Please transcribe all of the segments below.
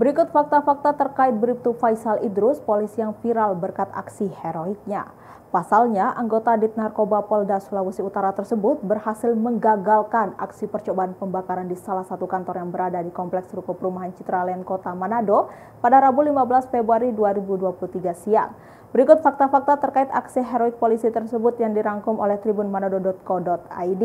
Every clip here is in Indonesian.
Berikut fakta-fakta terkait Bribtu Faisal Idrus, polisi yang viral berkat aksi heroiknya. Pasalnya, anggota Dit Narkoba Polda Sulawesi Utara tersebut berhasil menggagalkan aksi percobaan pembakaran di salah satu kantor yang berada di Kompleks Ruko Perumahan Citraland Kota Manado pada Rabu 15 Februari 2023 siang. Berikut fakta-fakta terkait aksi heroik polisi tersebut yang dirangkum oleh tribunmanado.co.id.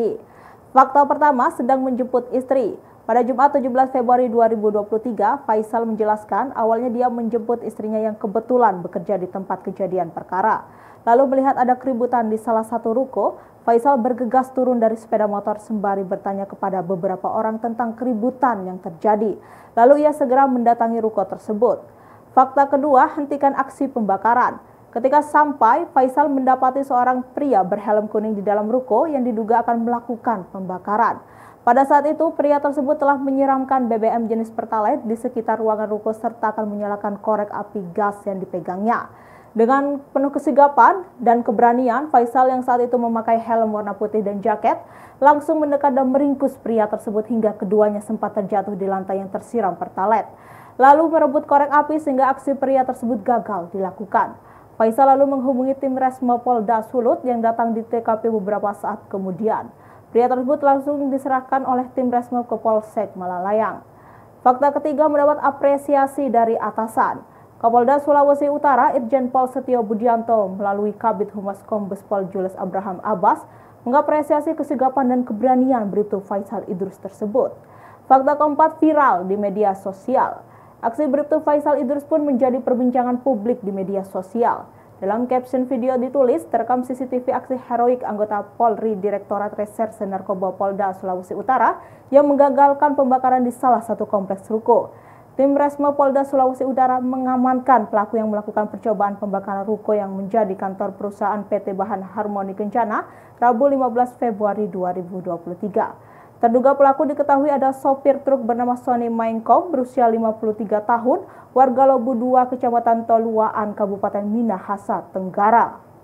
Fakta pertama sedang menjemput istri. Pada Jumat 17 Februari 2023, Faisal menjelaskan awalnya dia menjemput istrinya yang kebetulan bekerja di tempat kejadian perkara. Lalu melihat ada keributan di salah satu ruko, Faisal bergegas turun dari sepeda motor sembari bertanya kepada beberapa orang tentang keributan yang terjadi. Lalu ia segera mendatangi ruko tersebut. Fakta kedua, hentikan aksi pembakaran. Ketika sampai, Faisal mendapati seorang pria berhelm kuning di dalam ruko yang diduga akan melakukan pembakaran. Pada saat itu, pria tersebut telah menyiramkan BBM jenis pertalite di sekitar ruangan ruko serta akan menyalakan korek api gas yang dipegangnya. Dengan penuh kesigapan dan keberanian, Faisal yang saat itu memakai helm warna putih dan jaket langsung mendekat dan meringkus pria tersebut hingga keduanya sempat terjatuh di lantai yang tersiram pertalite. Lalu merebut korek api sehingga aksi pria tersebut gagal dilakukan. Faisal lalu menghubungi tim Resmo Polda Sulut yang datang di TKP beberapa saat kemudian. Pria tersebut langsung diserahkan oleh tim Resmo ke Polsek Malalayang. Fakta ketiga mendapat apresiasi dari atasan. Kapolda Sulawesi Utara Irjen Pol Setio Budianto melalui Kabit Humas Kombes Pol Jules Abraham Abbas mengapresiasi kesigapan dan keberanian Brito Faisal Idrus tersebut. Fakta keempat viral di media sosial. Aksi Bribtu Faisal Idrus pun menjadi perbincangan publik di media sosial. Dalam caption video ditulis, terekam CCTV aksi heroik anggota Polri Direktorat Reserse Narkoba Polda Sulawesi Utara yang menggagalkan pembakaran di salah satu kompleks ruko. Tim resma Polda Sulawesi Utara mengamankan pelaku yang melakukan percobaan pembakaran ruko yang menjadi kantor perusahaan PT Bahan Harmoni Kencana Rabu 15 Februari 2023. Terduga pelaku diketahui ada sopir truk bernama Sony Mainkom berusia 53 tahun, warga Lobu 2 Kecamatan Toluaan, Kabupaten Minahasa, Tenggara.